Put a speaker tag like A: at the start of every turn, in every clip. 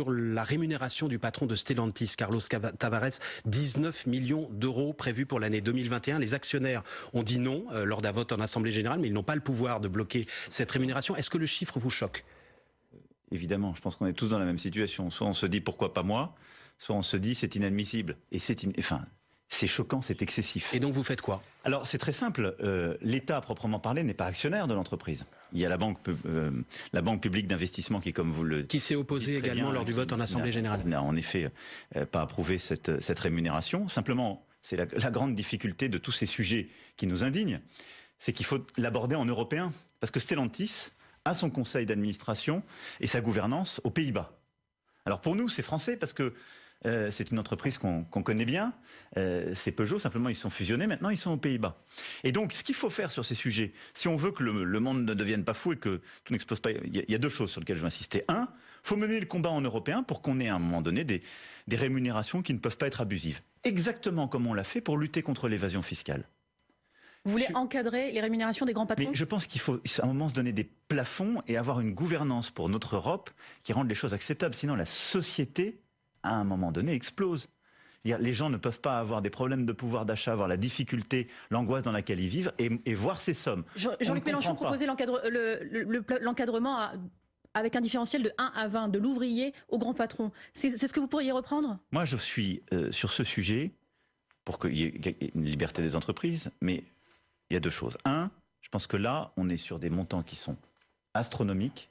A: sur la rémunération du patron de Stellantis, Carlos Tavares, 19 millions d'euros prévus pour l'année 2021. Les actionnaires ont dit non euh, lors d'un vote en Assemblée générale, mais ils n'ont pas le pouvoir de bloquer cette rémunération. Est-ce que le chiffre vous choque Évidemment, je pense qu'on est tous dans la même situation. Soit on se dit pourquoi pas moi, soit on se dit c'est inadmissible. Et c'est c'est choquant, c'est excessif. Et donc vous faites quoi Alors c'est très simple. Euh, L'État, proprement parlé n'est pas actionnaire de l'entreprise. Il y a la banque, euh, la banque publique d'investissement qui, comme vous le qui s'est opposée également lors du euh, vote en assemblée générale. N'a en effet pas approuvé cette, rémunération. Simplement, c'est la grande difficulté de tous ces sujets qui nous indignent, c'est qu'il faut l'aborder en européen, parce que Stellantis a son conseil d'administration et sa gouvernance aux Pays-Bas. Alors pour nous, c'est français parce que euh, c'est une entreprise qu'on connaît bien. Euh, c'est Peugeot, simplement ils sont fusionnés, maintenant ils sont aux Pays-Bas. Et donc ce qu'il faut faire sur ces sujets, si on veut que le, monde ne devienne pas fou et que tout n'explose pas, il y, a deux choses sur lesquelles je veux insister. Un, il faut mener le combat en européen pour qu'on ait à un moment donné des, rémunérations qui ne peuvent pas être abusives. Exactement comme on l'a fait pour lutter contre l'évasion fiscale. Vous voulez encadrer les rémunérations des grands patrons Mais Je pense qu'il faut à un moment se donner des plafonds et avoir une gouvernance pour notre Europe qui rende les choses acceptables. Sinon, la société à un moment donné, explose. Les gens ne peuvent pas avoir des problèmes de pouvoir d'achat, avoir la difficulté, l'angoisse dans laquelle ils vivent et, voir ces sommes. Jean-Luc Mélenchon proposait l'encadrement le, avec un différentiel de 1 à 20, de l'ouvrier au grand patron. C'est ce que vous pourriez reprendre Moi, je suis euh, sur ce sujet pour qu'il y ait une liberté des entreprises, mais il y a deux choses. Un, je pense que là, on est sur des montants qui sont astronomiques,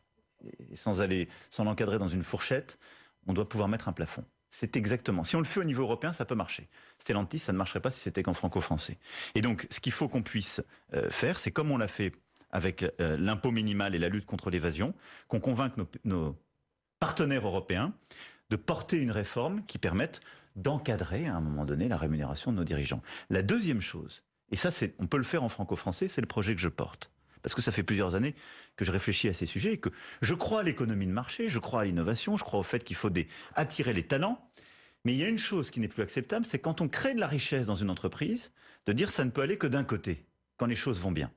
A: et sans aller, sans l'encadrer dans une fourchette, on doit pouvoir mettre un plafond. C'est exactement. Si on le fait au niveau européen, ça peut marcher. Stellantis, ça ne marcherait pas si c'était qu'en franco-français. Et donc, ce qu'il faut qu'on puisse euh, faire, c'est comme on l'a fait avec euh, l'impôt minimal et la lutte contre l'évasion, qu'on convainque nos, partenaires européens de porter une réforme qui permette d'encadrer à un moment donné la rémunération de nos dirigeants. La deuxième chose, et ça, on peut le faire en franco-français, c'est le projet que je porte. Parce que ça fait plusieurs années que je réfléchis à ces sujets et que je crois à l'économie de marché, je crois à l'innovation, je crois au fait qu'il faut attirer les talents. Mais il y a une chose qui n'est plus acceptable, c'est quand on crée de la richesse dans une entreprise, de dire ça ne peut aller que d'un côté, quand les choses vont bien.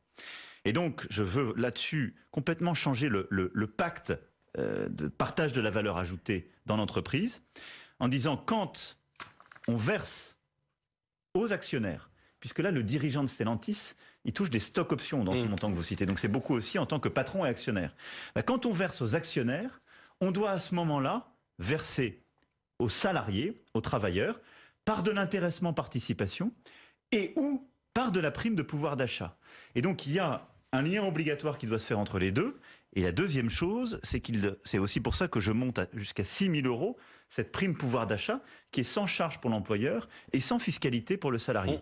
A: Et donc, je veux là-dessus complètement changer le, pacte euh, de partage de la valeur ajoutée dans l'entreprise, en disant quand on verse aux actionnaires puisque là, le dirigeant de Stellantis, il touche des stocks options dans ce mm. montant que vous citez. Donc c'est beaucoup aussi en tant que patron et actionnaire. Bah, quand on verse aux actionnaires, on doit à ce moment-là verser aux salariés, aux travailleurs, par de l'intéressement participation et ou par de la prime de pouvoir d'achat. Et donc il y a un lien obligatoire qui doit se faire entre les deux. Et la deuxième chose, c'est qu'il, c'est aussi pour ça que je monte jusqu'à 6 000 euros cette prime pouvoir d'achat qui est sans charge pour l'employeur et sans fiscalité pour le salarié.